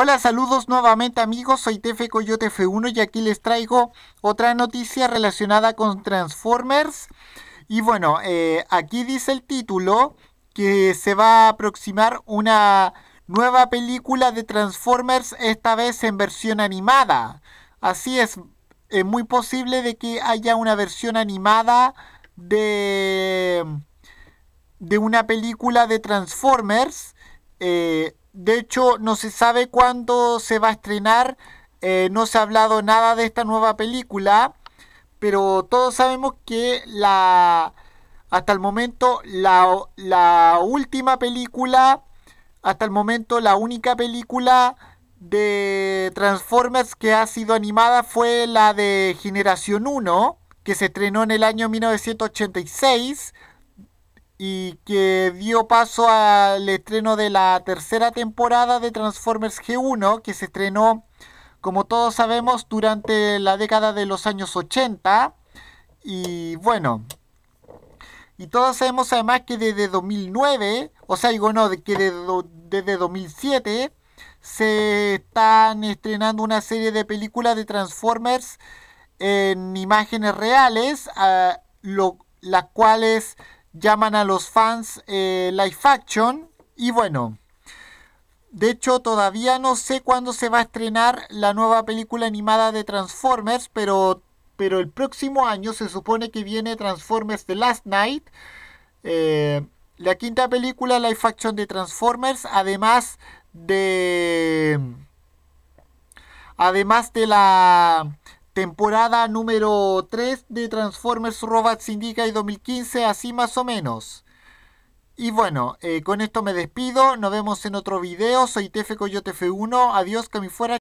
Hola, saludos nuevamente amigos, soy Tefe Coyote F1 y aquí les traigo otra noticia relacionada con Transformers. Y bueno, eh, aquí dice el título que se va a aproximar una nueva película de Transformers, esta vez en versión animada. Así es, es muy posible de que haya una versión animada de, de una película de Transformers. Eh, de hecho, no se sabe cuándo se va a estrenar. Eh, no se ha hablado nada de esta nueva película. Pero todos sabemos que la. Hasta el momento, la, la última película. Hasta el momento, la única película de Transformers que ha sido animada fue la de Generación 1, que se estrenó en el año 1986 y que dio paso al estreno de la tercera temporada de Transformers G1, que se estrenó, como todos sabemos, durante la década de los años 80. Y bueno, y todos sabemos además que desde 2009, o sea, digo no, que desde, 2007 se están estrenando una serie de películas de Transformers en imágenes reales, a ah, las cuales llaman a los fans eh, Life Action y bueno, de hecho todavía no sé cuándo se va a estrenar la nueva película animada de Transformers, pero, pero el próximo año se supone que viene Transformers The Last Night. Eh, la quinta película live action de Transformers, además de además de la temporada número 3 de Transformers Robot Syndicate 2015, así más o menos. Y bueno, eh, con esto me despido, nos vemos en otro video, soy Tefe Coyote 1 adiós, que me fuera.